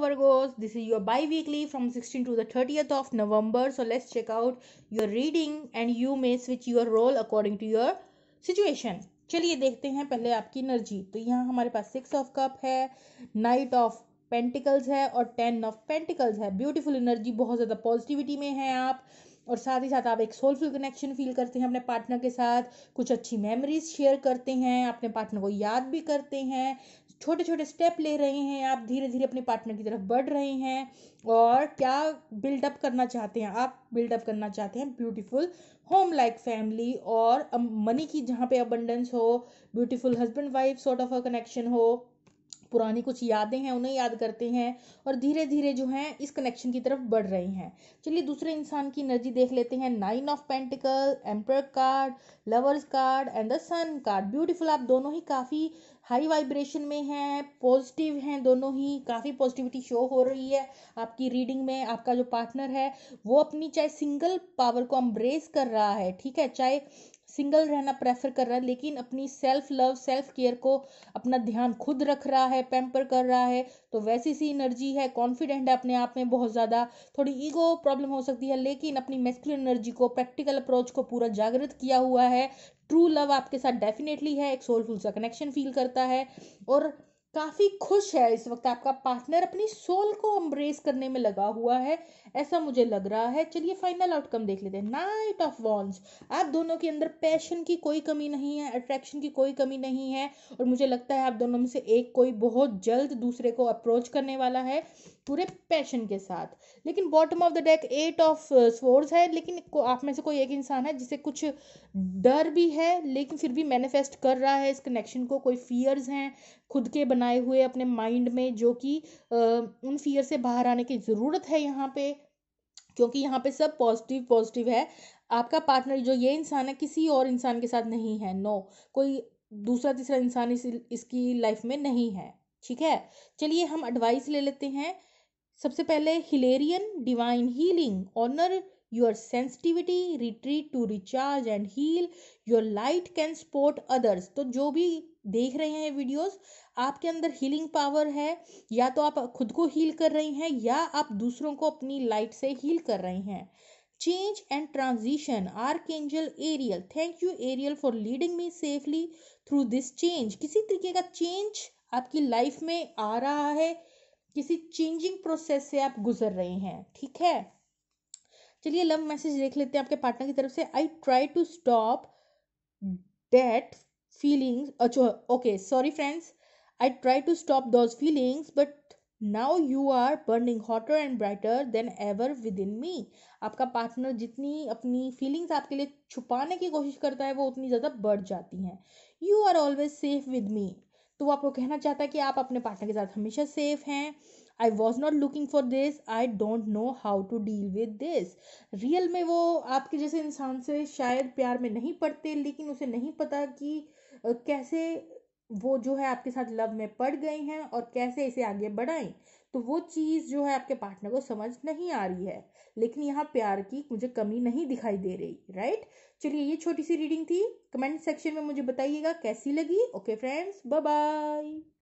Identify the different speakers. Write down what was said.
Speaker 1: hello virgos this is your bi-weekly from 16 to the 30th of november so let's check out your reading and you may switch your role according to your situation चलिए देखते हैं पहले आपकी energy तो यहाँ हमारे पास six of cup है नाइट ऑफ पेंटिकल्स है और टेन ऑफ पेंटिकल्स है ब्यूटीफुल एनर्जी बहुत ज़्यादा पॉजिटिविटी में है आप और साथ ही साथ आप एक सोलफुल कनेक्शन फील करते हैं अपने पार्टनर के साथ कुछ अच्छी मेमोरीज शेयर करते हैं अपने पार्टनर को याद भी करते हैं छोटे छोटे स्टेप ले रहे हैं आप धीरे धीरे अपने पार्टनर की तरफ बढ़ रहे हैं और क्या बिल्डअप करना चाहते हैं आप बिल्डअप करना चाहते हैं ब्यूटीफुल होम लाइक फैमिली और मनी की जहाँ पे अबंडेंस हो beautiful husband wife sort of a connection हो पुरानी कुछ यादें हैं उन्हें याद करते हैं और धीरे धीरे जो हैं इस कनेक्शन की तरफ बढ़ रहे हैं चलिए दूसरे इंसान की एनर्जी देख लेते हैं nine of pentacle emperor card lovers card and the sun card beautiful आप दोनों ही काफ़ी हाई वाइब्रेशन में हैं पॉजिटिव हैं दोनों ही काफ़ी पॉजिटिविटी शो हो रही है आपकी रीडिंग में आपका जो पार्टनर है वो अपनी चाहे सिंगल पावर को अम्ब्रेस कर रहा है ठीक है चाहे सिंगल रहना प्रेफर कर रहा है लेकिन अपनी सेल्फ लव सेल्फ केयर को अपना ध्यान खुद रख रहा है पैम्पर कर रहा है तो वैसी सी एनर्जी है कॉन्फिडेंट है अपने आप में बहुत ज़्यादा थोड़ी ईगो प्रॉब्लम हो सकती है लेकिन अपनी मेस्कुलर एनर्जी को प्रैक्टिकल अप्रोच को पूरा जागृत किया हुआ है ट्रू लव आपके साथ डेफिनेटली है एक सोलफुल सा कनेक्शन फील करता है और काफ़ी खुश है इस वक्त आपका पार्टनर अपनी सोल को अम्ब्रेस करने में लगा हुआ है ऐसा मुझे लग रहा है चलिए फाइनल आउटकम देख लेते हैं नाइट ऑफ वॉन्स आप दोनों के अंदर पैशन की कोई कमी नहीं है अट्रैक्शन की कोई कमी नहीं है और मुझे लगता है आप दोनों में से एक कोई बहुत जल्द दूसरे को अप्रोच करने वाला है पूरे पैशन के साथ लेकिन bottom of the deck eight of swords है लेकिन आप में से कोई एक इंसान है जिसे कुछ डर भी है लेकिन फिर भी मैनिफेस्ट कर रहा है इस कनेक्शन को कोई फियर्स हैं खुद के बनाए हुए अपने माइंड में जो कि उन फियर से बाहर आने की ज़रूरत है यहाँ पे क्योंकि यहाँ पे सब पॉजिटिव पॉजिटिव है आपका पार्टनर जो ये इंसान है किसी और इंसान के साथ नहीं है नो कोई दूसरा तीसरा इंसान इस इसकी लाइफ में नहीं है ठीक है चलिए हम एडवाइस ले लेते हैं सबसे पहले Hilarion divine healing honour your sensitivity retreat to recharge and heal your light can support others तो जो भी देख रहे हैं ये वीडियोस आपके अंदर हीलिंग पावर है या तो आप खुद को हील कर रही हैं या आप दूसरों को अपनी लाइट से हील कर रही हैं and transition transition archangel Ariel thank you Ariel for leading me safely through this change किसी तरीके का चेंज आपकी लाइफ में आ रहा है किसी चेंजिंग प्रोसेस से आप गुजर रहे हैं ठीक है चलिए लव मैसेज देख लेते हैं आपके पार्टनर की तरफ से I try to stop that feelings uh, okay sorry friends i tried to stop those feelings but now you are burning hotter and brighter than ever within me आपका partner जितनी अपनी feelings आपके लिए छुपाने की कोशिश करता है वो उतनी ज़्यादा बढ़ जाती हैं you are always safe with me तो वो आपको कहना चाहता है कि आप अपने पार्टनर के साथ हमेशा सेफ हैं I was not looking for this I don't know how to deal with this real में वो आपके जैसे इंसान से शायद प्यार में नहीं पड़ते लेकिन उसे नहीं पता कि कैसे वो जो है आपके साथ लव में पड़ गए हैं और कैसे इसे आगे बढ़ाएं तो वो चीज़ जो है आपके पार्टनर को समझ नहीं आ रही है लेकिन यहाँ प्यार की मुझे कमी नहीं दिखाई दे रही राइट चलिए ये छोटी सी रीडिंग थी कमेंट सेक्शन में मुझे बताइएगा कैसी लगी ओके फ्रेंड्स बाय बाय